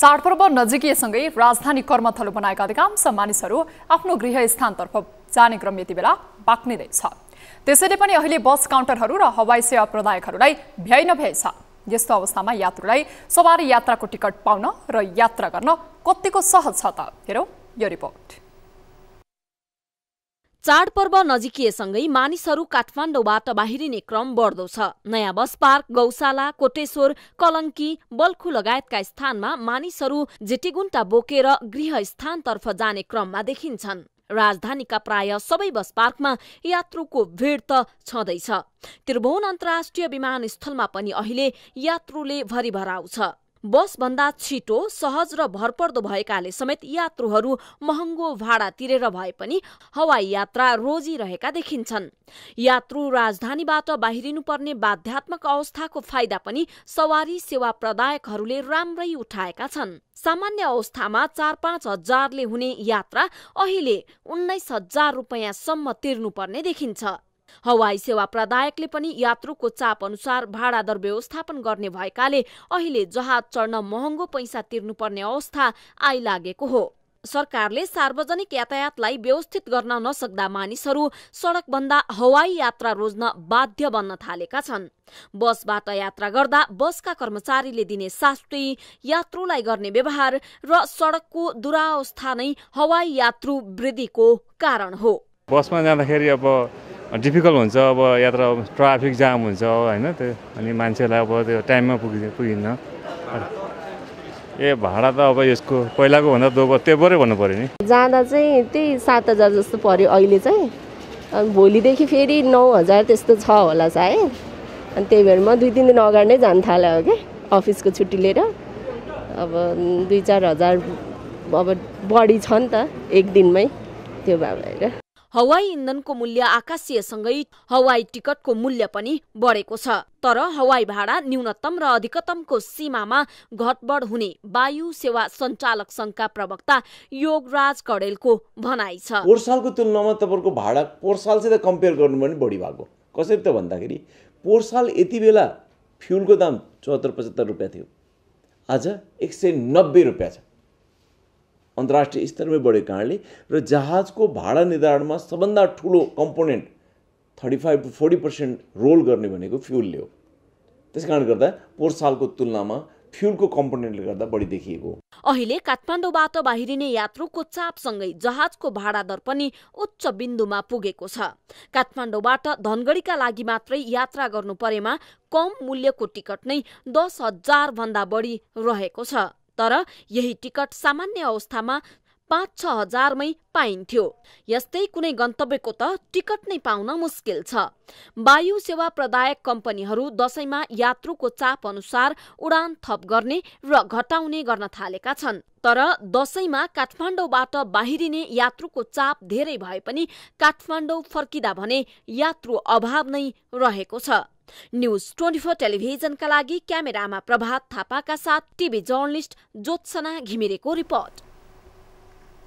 चाडपर्व नजिकिएसँगै राजधानी कर्मथलो बनाएका अधिकांश मानिसहरू आफ्नो गृहस्थानतर्फ जाने क्रम यति बेला बाक्लिँदैछ त्यसैले पनि अहिले बस काउन्टरहरू र हवाई सेवा प्रदायकहरूलाई भ्याइ नभ्याइ छ यस्तो अवस्थामा यात्रुलाई सवारी यात्राको टिकट पाउन र यात्रा गर्न कतिको सहज छ त हेरौँ यो रिपोर्ट चाडपर्व नजिकिएसँगै मानिसहरू काठमाडौँबाट बाहिरिने क्रम बढ्दो छ नयाँ बस पार्क गौशाला कोटेश्वर कलङ्की बल्खु लगायतका स्थानमा मानिसहरू झिटिगुन्टा बोकेर गृह स्थानतर्फ जाने क्रममा देखिन्छन् राजधानीका प्राय सबै बस पार्कमा यात्रुको भिड त छँदैछ त्रिभुवन अन्तर्राष्ट्रिय विमानस्थलमा पनि अहिले यात्रुले भरिभराउँछ बसभन्दा छिटो सहज र भरपर्दो भएकाले समेत यात्रुहरू महँगो भाडा तिरेर भए पनि हवाई यात्रा रोजिरहेका देखिन्छन् यात्रु राजधानीबाट बाहिरिनुपर्ने बाध्यात्मक अवस्थाको फाइदा पनि सवारी सेवा प्रदायकहरूले राम्रै उठाएका छन् सामान्य अवस्थामा चार पाँच हजारले हुने यात्रा अहिले उन्नाइस हजार रुपियाँसम्म तिर्नुपर्ने देखिन्छ हवाई सेवा प्रदायकले पनि यात्रुको चाप अनुसार भाडा दर व्यवस्थापन गर्ने भएकाले अहिले जहाज चढ्न महँगो पैसा तिर्नुपर्ने अवस्था आइलागेको हो सरकारले सार्वजनिक यातायातलाई व्यवस्थित गर्न नसक्दा मानिसहरू सडकभन्दा हवाई यात्रा रोज्न बाध्य बन्न थालेका छन् बसबाट यात्रा गर्दा बसका कर्मचारीले दिने शास्त्री यात्रुलाई गर्ने व्यवहार र सडकको दुरावस्था नै हवाई यात्रु वृद्धिको कारण हो बसमा जाँदाखेरि अब डिफिकल्ट हुन्छ अब यात्रा ट्राफिक जाम हुन्छ होइन त्यो अनि मान्छेलाई अब त्यो टाइममा पुगि पुगिन्न ए भाडा त अब यसको पहिलाको भन्दा दोब्बर त्यो भन्नु पऱ्यो नि जाँदा चाहिँ त्यही सात हजार जस्तो पऱ्यो अहिले चाहिँ भोलिदेखि फेरि नौ हजार त्यस्तो छ होला सायद अनि त्यही भएर म दुई तिन दिन अगाडि नै जानु थाल्यो हो क्या अफिसको छुट्टी लिएर अब दुई चार हजार अब बढी छ नि त एक दिनमै त्यो भएर हवाई इन्धनको मूल्य आकाशीयसँगै हवाई टिकटको मूल्य पनि बढेको छ तर हवाई भाडा न्यूनतम र अधिकतमको सीमामा घटबड हुने वायु सेवा सञ्चालक संघका प्रवक्ता योगराज कडेलको भनाइ छ पोहोर सालको तुलनामा तपाईँको भाडा पोहोर सालसित कम्पेयर गर्नु पनि बढी भएको कसरी त भन्दाखेरि पोहोर साल यति बेला फ्युलको दाम चौहत्तर पचहत्तर रुपियाँ थियो आज एक सय नब्बे रुपियाँ छ अन्तर्राष्ट्रिय स्तरमै बढेको कारणले र जहाजको भाडा निर्धारणमा सबभन्दा ठुलो component thirty five to forty percent role गर्ने भनेको फ्युलले हो त्यस कारणले गर्दा पोहोर सालको तुलनामा फ्युलको कम्पोनेन्टले गर्दा बढी देखिएको अहिले काठमाडौँबाट बाहिरिने यात्रुको चापसँगै जहाजको भाडा दर पनि उच्च बिन्दुमा पुगेको छ काठमाडौँबाट धनगढीका लागि मात्रै यात्रा गर्नु परेमा कम मूल्यको टिकट नै दस हजार भन्दा बढी रहेको छ तर यही टिकट सामान्य अवस्थामा पाँच छ हजारमै पाइन्थ्यो यस्तै कुनै गन्तव्यको त टिकट नै पाउन मुस्किल छ वायु सेवा प्रदायक कम्पनीहरू दशैंमा यात्रुको चाप अनुसार उडान थप गर्ने र घटाउने गर्न थालेका छन् तर दशैंमा काठमाडौँबाट बाहिरिने यात्रुको चाप धेरै भए पनि काठमाडौँ फर्किँदा भने यात्रु अभाव नै रहेको छ न्युज ट्वेन्टी फोर टेलिभिजनका लागि क्यामेरामा प्रभात थापाका साथ टिभी जर्नलिस्ट ज्योत्सना घिमिरेको रिपोर्ट